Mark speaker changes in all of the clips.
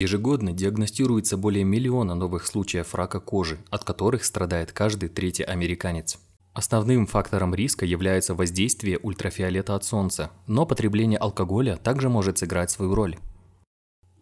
Speaker 1: Ежегодно диагностируется более миллиона новых случаев рака кожи, от которых страдает каждый третий американец. Основным фактором риска является воздействие ультрафиолета от солнца, но потребление алкоголя также может сыграть свою роль.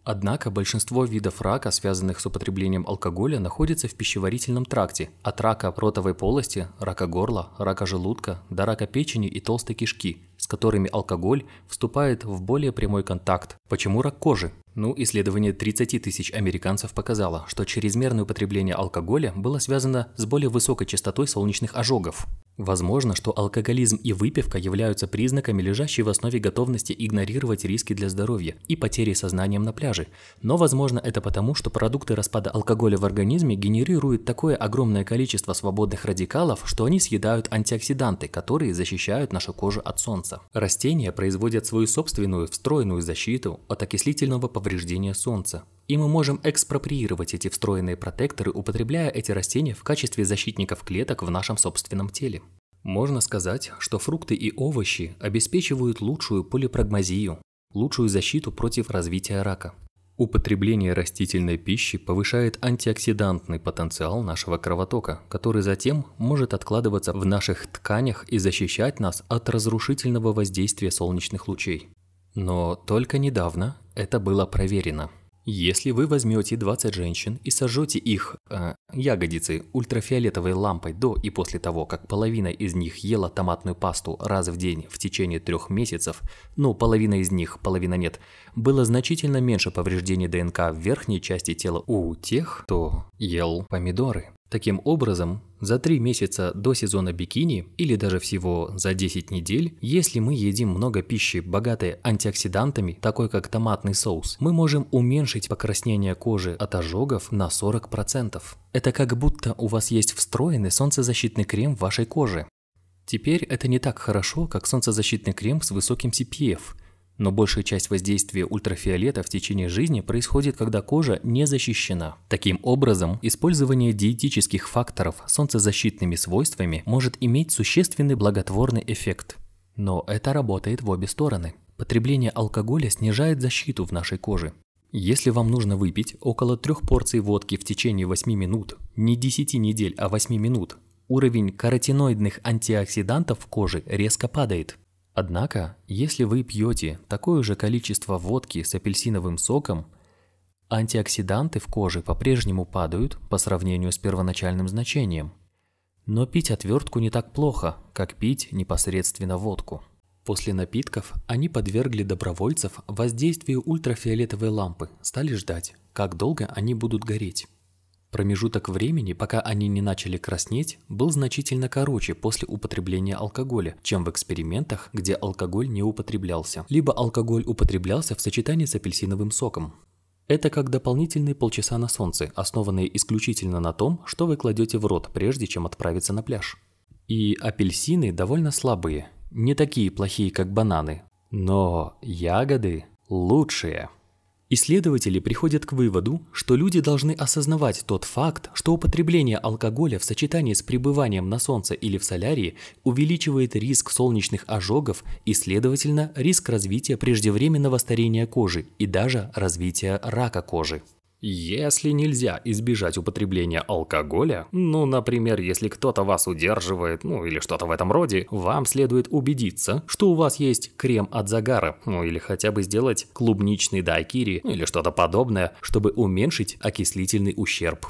Speaker 1: Однако большинство видов рака, связанных с употреблением алкоголя, находится в пищеварительном тракте, от рака ротовой полости, рака горла, рака желудка до рака печени и толстой кишки, с которыми алкоголь вступает в более прямой контакт. Почему рак кожи? Ну, исследование 30 тысяч американцев показало, что чрезмерное употребление алкоголя было связано с более высокой частотой солнечных ожогов. Возможно, что алкоголизм и выпивка являются признаками, лежащей в основе готовности игнорировать риски для здоровья и потери сознанием на пляже. Но, возможно, это потому, что продукты распада алкоголя в организме генерируют такое огромное количество свободных радикалов, что они съедают антиоксиданты, которые защищают нашу кожу от солнца солнца. Растения производят свою собственную встроенную защиту от окислительного повреждения солнца. И мы можем экспроприировать эти встроенные протекторы, употребляя эти растения в качестве защитников клеток в нашем собственном теле. Можно сказать, что фрукты и овощи обеспечивают лучшую полипрагмазию, лучшую защиту против развития рака. Употребление растительной пищи повышает антиоксидантный потенциал нашего кровотока, который затем может откладываться в наших тканях и защищать нас от разрушительного воздействия солнечных лучей. Но только недавно это было проверено – если вы возьмете 20 женщин и сожжете их э, ягодицы ультрафиолетовой лампой до и после того, как половина из них ела томатную пасту раз в день в течение трех месяцев, ну половина из них, половина нет, было значительно меньше повреждений ДНК в верхней части тела у тех, кто ел помидоры. Таким образом, за 3 месяца до сезона бикини или даже всего за 10 недель, если мы едим много пищи, богатой антиоксидантами, такой как томатный соус, мы можем уменьшить покраснение кожи от ожогов на 40%. Это как будто у вас есть встроенный солнцезащитный крем в вашей коже. Теперь это не так хорошо, как солнцезащитный крем с высоким CPF – но большая часть воздействия ультрафиолета в течение жизни происходит, когда кожа не защищена. Таким образом, использование диетических факторов солнцезащитными свойствами может иметь существенный благотворный эффект. Но это работает в обе стороны. Потребление алкоголя снижает защиту в нашей коже. Если вам нужно выпить около трех порций водки в течение 8 минут, не 10 недель, а 8 минут, уровень каротиноидных антиоксидантов в коже резко падает. Однако, если вы пьете такое же количество водки с апельсиновым соком, антиоксиданты в коже по-прежнему падают по сравнению с первоначальным значением. Но пить отвертку не так плохо, как пить непосредственно водку. После напитков они подвергли добровольцев воздействию ультрафиолетовой лампы, стали ждать, как долго они будут гореть. Промежуток времени, пока они не начали краснеть, был значительно короче после употребления алкоголя, чем в экспериментах, где алкоголь не употреблялся, либо алкоголь употреблялся в сочетании с апельсиновым соком. Это как дополнительные полчаса на солнце, основанные исключительно на том, что вы кладете в рот, прежде чем отправиться на пляж. И апельсины довольно слабые, не такие плохие, как бананы, но ягоды лучшие. Исследователи приходят к выводу, что люди должны осознавать тот факт, что употребление алкоголя в сочетании с пребыванием на солнце или в солярии увеличивает риск солнечных ожогов и, следовательно, риск развития преждевременного старения кожи и даже развития рака кожи. Если нельзя избежать употребления алкоголя, ну, например, если кто-то вас удерживает, ну, или что-то в этом роде, вам следует убедиться, что у вас есть крем от загара, ну, или хотя бы сделать клубничный дайкири ну, или что-то подобное, чтобы уменьшить окислительный ущерб.